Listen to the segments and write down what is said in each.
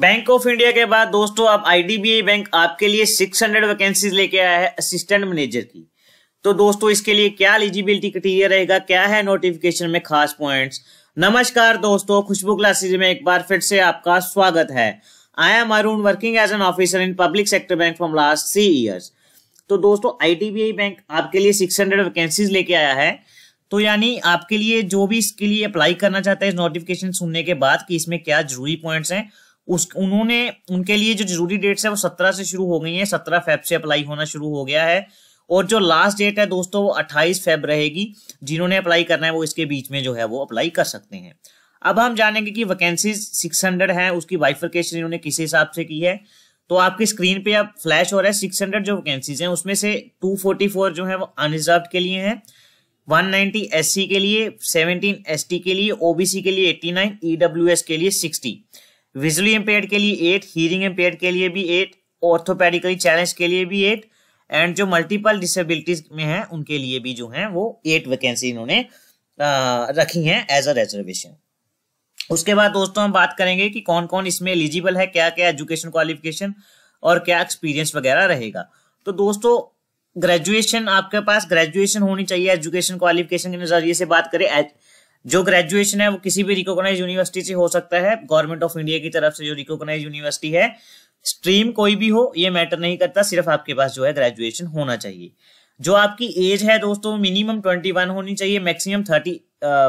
bank of India के बाद दोस्तों अब आईडीबीआई बैंक आपके लिए 600 वैकेंसीज लेके आया है असिस्टेंट मैनेजर की तो दोस्तों इसके लिए क्या एलिजिबिलिटी क्रिटीरिया रहेगा क्या है नोटिफिकेशन में खास पॉइंट्स नमस्कार दोस्तों खुशबू क्लासेज में एक बार फिर से आपका स्वागत है I am Arun working as an officer in public sector bank from last three years तो दोस्तों आईडीबीआई बैंक आपके लिए सिक्स वैकेंसीज लेके आया है तो यानी आपके लिए जो भी इसके लिए अप्लाई करना चाहता है इस नोटिफिकेशन सुनने के बाद कि इसमें क्या जरूरी पॉइंट्स हैं उस उन्होंने उनके लिए जो जरूरी डेट्स है वो सत्रह से शुरू हो गई है सत्रह फेब से अप्लाई होना शुरू हो गया है और जो लास्ट डेट है दोस्तों वो अट्ठाईस फेब रहेगी जिन्होंने अप्लाई करना है वो इसके बीच में जो है वो अप्लाई कर सकते हैं अब हम जानेंगे कि वैकेंसीज हंड्रेड है उसकी वाइफरकेशन इन्होंने किस हिसाब से की है तो आपकी स्क्रीन पे अब फ्लैश हो रहा है हंड्रेड जो वैकेंसीज हैं उसमें से फोर जो है वो अनरिजर्व के लिए नाइनटी 190 सी के लिए 17 टी के लिए ओबीसी के लिए 89 एस e के लिए सिक्सटी विजुअली इम्पेयर के लिए एट हियरिंग इम्पेयर के लिए भी एट ऑर्थोपेडिकली चैलेंज के लिए भी एट एंड जो मल्टीपल डिसेबिलिटीज में हैं उनके लिए भी जो हैं वो एट वैकेंसी इन्होंने रखी हैं एज अ रिजर्वेशन उसके बाद दोस्तों हम बात करेंगे कि कौन कौन इसमें एलिजिबल है क्या क्या एजुकेशन क्वालिफिकेशन और क्या एक्सपीरियंस वगैरह रहेगा तो दोस्तों ग्रेजुएशन आपके पास ग्रेजुएशन होनी चाहिए एजुकेशन क्वालिफिकेशन के नजरिए से बात करें जो ग्रेजुएशन है वो किसी भी रिकॉग्नाइज यूनिवर्सिटी से हो सकता है गवर्नमेंट ऑफ इंडिया की तरफ से जो रिकॉग्नाइज यूनिवर्सिटी है स्ट्रीम कोई भी हो ये मैटर नहीं करता सिर्फ आपके पास जो है ग्रेजुएशन होना चाहिए जो आपकी एज है दोस्तों मिनिमम ट्वेंटी वन होनी चाहिए मैक्सिमम थर्टी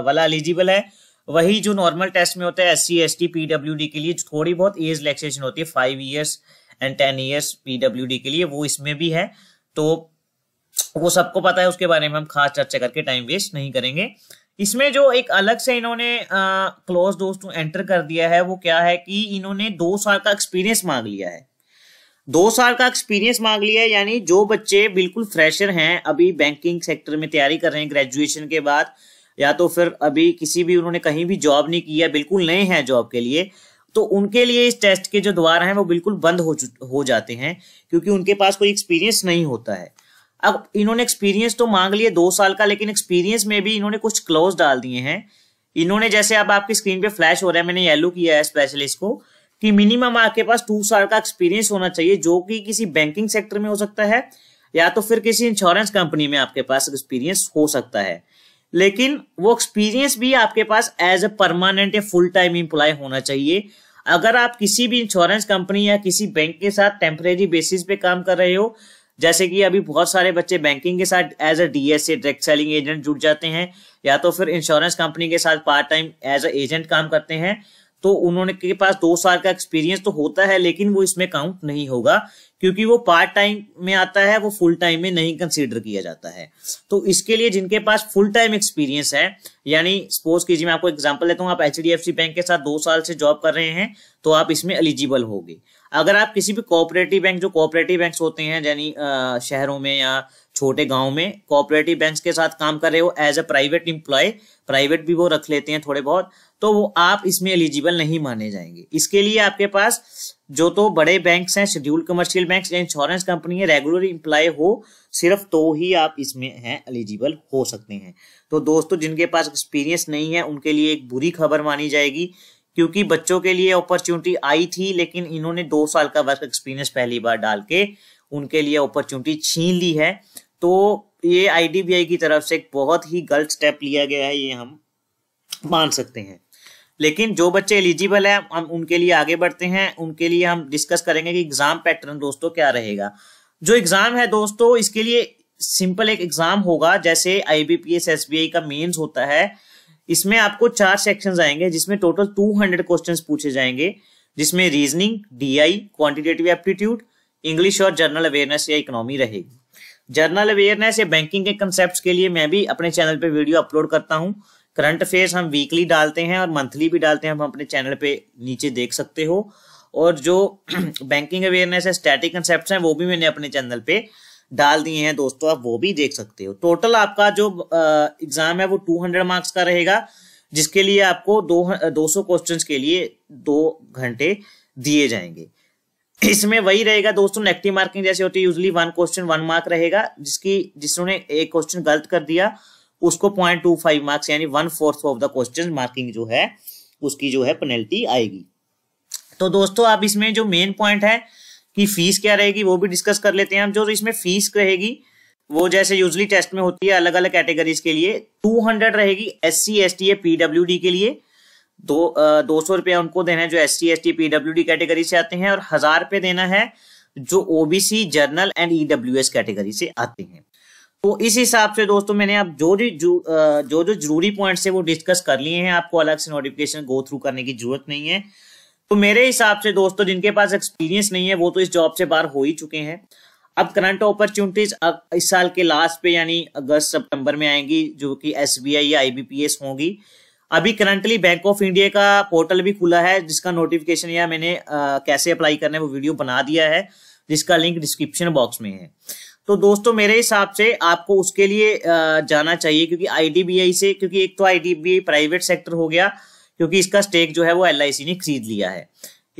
वाला एलिजिबल है वही जो नॉर्मल टेस्ट में होता है S C S T PW D के लिए थोड़ी बहुत एज रिलेक्सेशन होती है five years and ten years PW D के लिए वो इसमें भी है तो वो सबको पता है उसके बारे में हम खास चर्चा करके टाइम वेस्ट नहीं करेंगे इसमें जो एक अलग से इन्होंने क्लोज दोस्तों एंटर कर दिया है वो क्या है कि इन्होंने दो साल का एक्सपीरियंस मांग लिया है दो साल का एक्सपीरियंस मांग लिया है यानी जो बच्चे बिल्कुल फ्रेशर हैं अभी बैंकिंग सेक्टर में तैयारी कर रहे हैं ग्रेजुएशन के बाद या तो फिर अभी किसी भी उन्होंने कहीं भी जॉब नहीं किया बिल्कुल नए हैं जॉब के लिए तो उनके लिए इस टेस्ट के जो द्वार हैं वो बिल्कुल बंद हो हो जाते हैं क्योंकि उनके पास कोई एक्सपीरियंस नहीं होता है अब इन्होंने एक्सपीरियंस तो मांग लिया दो साल का लेकिन एक्सपीरियंस में भी इन्होंने कुछ क्लोज डाल दिए हैं इन्होंने जैसे अब आपकी स्क्रीन पे फ्लैश हो रहा है मैंने येलो किया है स्पेशलिस्ट को कि मिनिमम आपके पास टू साल का एक्सपीरियंस होना चाहिए जो कि किसी बैंकिंग सेक्टर में हो सकता है या तो फिर किसी इंश्योरेंस कंपनी में आपके पास एक्सपीरियंस हो सकता है लेकिन वो एक्सपीरियंस भी आपके पास एज ए परमानेंट या फुल टाइम एम्प्लॉय होना चाहिए अगर आप किसी भी इंश्योरेंस कंपनी या किसी बैंक के साथ टेम्परेरी बेसिस पे काम कर रहे हो जैसे कि अभी बहुत सारे बच्चे बैंकिंग के साथ as a DSA direct selling agent जुड़ जाते हैं या तो फिर इंश्योरेंस कंपनी के साथ part time as a agent काम करते हैं तो उन्होंने के पास दो साल का एक्सपीरियंस तो होता है लेकिन वो इसमें काउंट नहीं होगा क्योंकि वो पार्ट टाइम में आता है वो फुल टाइम में नहीं कंसीडर किया जाता है तो इसके लिए जिनके पास फुल टाइम एक्सपीरियंस है यानी सपोज कीजिए मैं आपको एग्जांपल देता हूँ आप एच बैंक के साथ दो साल से जॉब कर रहे हैं तो आप इसमें एलिजिबल होगी अगर आप किसी भी कोऑपरेटिव बैंक जो कोऑपरेटिव बैंक होते हैं यानी शहरों में या छोटे गांव में कोऑपरेटिव बैंक के साथ काम कर रहे हो as a private employ private भी वो रख लेते हैं थोड़े बहुत तो वो आप इसमें एलिजिबल नहीं माने जाएंगे इसके लिए आपके पास जो तो बड़े बैंक्स हैं शेड्यूल कमर्शियल बैंक्स या इंश्योरेंस कंपनी है रेगुलर इम्प्लॉय हो सिर्फ तो ही आप इसमें हैं एलिजिबल हो सकते हैं तो दोस्तों जिनके पास एक्सपीरियंस नहीं है उनके लिए एक बुरी खबर मानी जाएगी क्योंकि बच्चों के लिए अपॉर्चुनिटी आई थी लेकिन इन्होंने दो साल का वर्क एक्सपीरियंस पहली बार डाल के उनके लिए अपॉर्चुनिटी छीन ली है तो ये आईडीबीआई की तरफ से एक बहुत ही गलत स्टेप लिया गया है ये हम मान सकते हैं लेकिन जो बच्चे एलिजिबल हैं हम उनके लिए आगे बढ़ते हैं उनके लिए हम डिस्कस करेंगे कि एग्जाम पैटर्न दोस्तों क्या रहेगा जो एग्जाम है दोस्तों इसके लिए सिंपल एक एग्जाम होगा जैसे आईबीपीएस एसबीआई का मेंस होता है इसमें आपको चार सेक्शन आएंगे जिसमें टोटल 200 क्वेश्चन पूछे जाएंगे जिसमें reasoning DI quantitative aptitude English और जर्नल अवेयरनेस या इकोनॉमी रहेगी जर्नल अवेयरनेस या बैंकिंग के कंसेप्ट के लिए मैं भी अपने चैनल पे वीडियो अपलोड करता हूँ करंट अफेयर हम वीकली डालते हैं और मंथली भी डालते हैं हम अपने चैनल पे नीचे देख सकते हो और जो बैंकिंग अवेयरनेस है स्टैटिक कंसेप्ट हैं वो भी मैंने अपने चैनल पे डाल दिए हैं दोस्तों आप वो भी देख सकते हो टोटल आपका जो एग्जाम है वो 200 मार्क्स का रहेगा जिसके लिए आपको दो दो सौ क्वेश्चन के लिए दो घंटे दिए जाएंगे इसमें वही रहेगा दोस्तों नेगेटिव मार्किंग जैसे होती है usually one question one mark रहेगा जिसकी जिसने एक क्वेश्चन गलत कर दिया उसको पॉइंट टू फाइव मार्क्स यानी one fourth of the question marking जो है उसकी जो है पेनल्टी आएगी तो दोस्तों आप इसमें जो मेन पॉइंट है की फीस क्या रहेगी वो भी डिस्कस कर लेते हैं हम जो इसमें फीस रहेगी वो जैसे यूजली टेस्ट में होती है अलग अलग कैटेगरीज के लिए 200 रहेगी एस सी एस टी या पीडब्ल्यू डी के लिए दो दो सौ रुपया उनको देना है जो S C S T PW D category से आते हैं और हजार रुपये देना है जो OBC general and EW S category से आते हैं तो इस हिसाब से दोस्तों मैंने आप जो जो जो जो जरूरी पॉइंट्स है वो डिस्कस कर लिए हैं आपको अलग से नोटिफिकेशन गो थ्रू करने की जरूरत नहीं है तो मेरे हिसाब से दोस्तों जिनके पास एक्सपीरियंस नहीं है वो तो इस जॉब से बाहर हो ही चुके हैं अब करंट अपॉर्चुनिटीज इस साल के लास्ट पे यानी अगस्त सितंबर में आएंगी जो कि एस या आईबीपीएस होंगी अभी करंटली बैंक ऑफ इंडिया का पोर्टल भी खुला है जिसका नोटिफिकेशन या मैंने आ, कैसे अप्लाई करना है वो वीडियो बना दिया है जिसका लिंक डिस्क्रिप्शन बॉक्स में है तो दोस्तों मेरे हिसाब से आपको उसके लिए जाना चाहिए क्योंकि आईडीबीआई से क्योंकि एक तो आईडीबीआई प्राइवेट सेक्टर हो गया क्योंकि इसका स्टेक जो है वो एल ने खरीद लिया है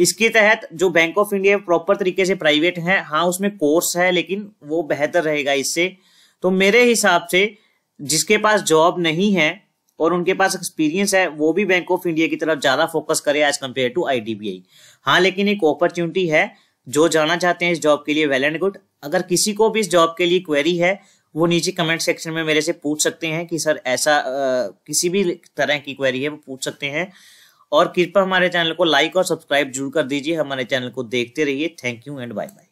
इसके तहत जो बैंक ऑफ इंडिया प्रॉपर तरीके से प्राइवेट है हाँ उसमें कोर्स है लेकिन वो बेहतर रहेगा इससे तो मेरे हिसाब से जिसके पास जॉब नहीं है और उनके पास एक्सपीरियंस है वो भी बैंक ऑफ इंडिया की तरफ ज्यादा फोकस करे एज कम्पेयर टू आई हाँ लेकिन एक अपॉर्चुनिटी है जो जाना चाहते हैं इस जॉब के लिए वेल एंड गुड अगर किसी को भी इस जॉब के लिए क्वेरी है वो नीचे कमेंट सेक्शन में मेरे से पूछ सकते हैं कि सर ऐसा आ, किसी भी तरह की क्वेरी है वो पूछ सकते हैं और कृपया हमारे चैनल को लाइक और सब्सक्राइब जरूर कर दीजिए हमारे चैनल को देखते रहिए thank you and bye bye